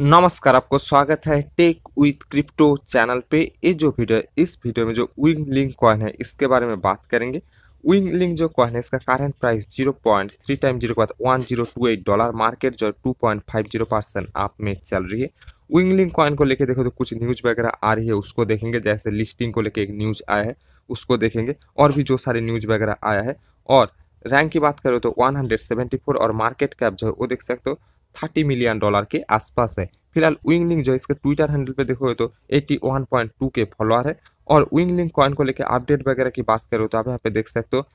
नमस्कार आपको स्वागत है टेक विथ क्रिप्टो चैनल पे ये जो वीडियो है इस वीडियो में जो विंग लिंक कॉइन है इसके बारे में बात करेंगे विंग लिंक जो कॉइन है इसका current price zero point three time zero के बाद one zero two eight dollar market जो two point five zero percent आप में चल रही है विंग लिंक कॉइन को लेकर देखो तो कुछ न्यूज वगैरह आ रही है उसको देखेंगे जैसे लिस्टिंग को लेकर एक न्यूज आया है उसको देखेंगे और भी जो सारे न्यूज वगैरह आया है और रैंक की बात करो तो वन और मार्केट कैप जो है वो देख सकते हो थर्टी मिलियन डॉलर के आसपास है फिलहाल विंगलिंग जो इसके ट्विटर हैंडल पे देखो तो one point two K follower है और विंगलिंग कॉइन को लेकर अपडेट वगैरह की बात करो तो आप यहाँ पे देख सकते हो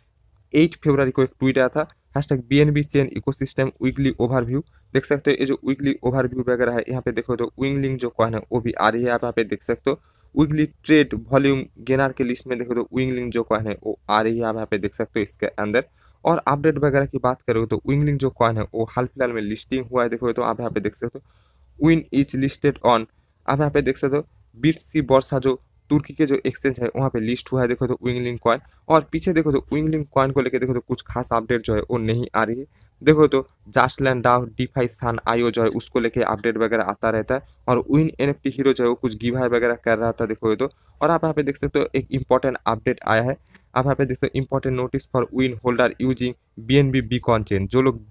एट फेब्रवरी को एक ट्वीट आया था hashtag B N B chain ecosystem weekly overview देख सकते हो ये जो वीकली ओवरव्यू वगैरह है यहाँ पे देखो तो विंगलिंग जो कॉइन है वो भी आ रही है आप यहाँ पे देख सकते हो विंगलिंग ट्रेड वॉल्यूम गेनर के लिस्ट में देखो तो विंगलिंग जो कॉइन है वो आ रही है आप यहाँ पे देख सकते हो इसके अंदर और अपडेट वगैरह की बात करोगे तो विंगलिंग जो कॉइन है वो हाल फिलहाल में लिस्टिंग हुआ है देखो तो आप यहाँ पे देख सकते हो विन इज लिस्टेड ऑन आप यहाँ पे देख सकते हो बीट सी बर्सा जो तुर्की के जो एक्सचेंज है वहाँ पे लिस्ट हुआ है देखो तो विंग लिंक कॉइन और पीछे देखो तो विंग लिंक कॉइन को लेकर देखो तो कुछ खास अपडेट जो है वो नहीं आ रही है देखो तो JustLend DAO DeFi Sun IO जो है उसको लेके अपडेट वगैरह आता रहता है और विन एन हीरो जो है वो कुछ गिवाई वगैरह कर रहा था देखो तो और आप यहाँ पे देख सकते हो एक इंपॉर्टेंट अपडेट आया है आप यहाँ पे देख सकते हो इंपॉर्टेंट नोटिस फॉर विन holder using B N B beacon chain जो लोग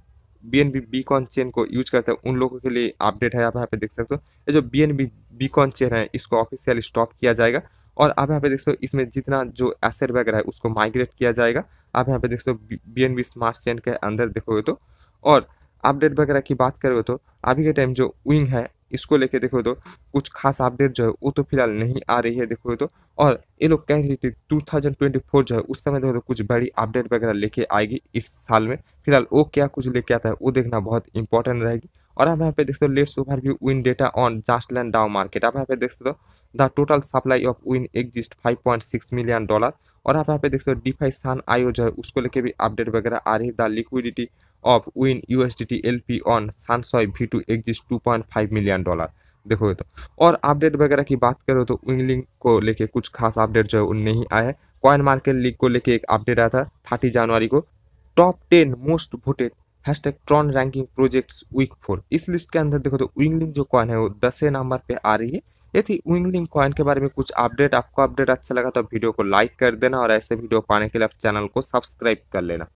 B N B beacon chain को यूज करते हैं उन लोगों के लिए अपडेट है आप यहाँ पे देख सकते हो ये जो B N B beacon chain है इसको ऑफिशियल स्टॉप किया जाएगा और आप यहाँ पे देख सकते हो इसमें जितना जो एसेट वगैरह है उसको माइग्रेट किया जाएगा आप यहाँ पे देख सकते हो B N B smart chain के अंदर देखोगे तो और अपडेट वगैरह की बात करोगे तो अभी के टाइम जो विंग है इसको लेके देखो तो कुछ खास अपडेट जो है वो तो फिलहाल नहीं आ रही है देखो तो और ये लोग कह रहे थे टू थाउजेंड ट्वेंटी फोर जो है उस समय देखो तो कुछ बड़ी अपडेट वगैरह लेके आएगी इस साल में फिलहाल वो क्या कुछ लेके आता है वो देखना बहुत इंपॉर्टेंट रहेगी और आप यहाँ पे देख सकते हो लेट्स ओवर व्यू विन data on JustLend DAO market आप यहाँ पे देख सकते हो द टोटल सप्लाई ऑफ विन एग्जिस्ट 5.6 मिलियन डॉलर और आप यहाँ पे देख सकते हो डिफाई सान आयो जो है उसको लेके भी अपडेट वगैरह आ रही है the liquidity of win USDT LP on Sunsoy V2 exists 2.5 million dollar देखोगे तो और अपडेट वगैरह की बात करो तो विंगलिंग को लेके कुछ खास अपडेट जो है नहीं आया है कॉइन मार्केट लीग को लेके एक अपडेट आया था थर्टी जनवरी को top ten most voted hashtag TRON ranking project week four इस लिस्ट के अंदर देखो तो विंगलिंग जो कॉइन है वो दसवें नंबर पे आ रही है ये थी विंगलिंग कॉइन के बारे में कुछ अपडेट आपको अपडेट अच्छा लगा तो वीडियो को लाइक कर देना और ऐसे वीडियो पाने के लिए आप चैनल को सब्सक्राइब कर लेना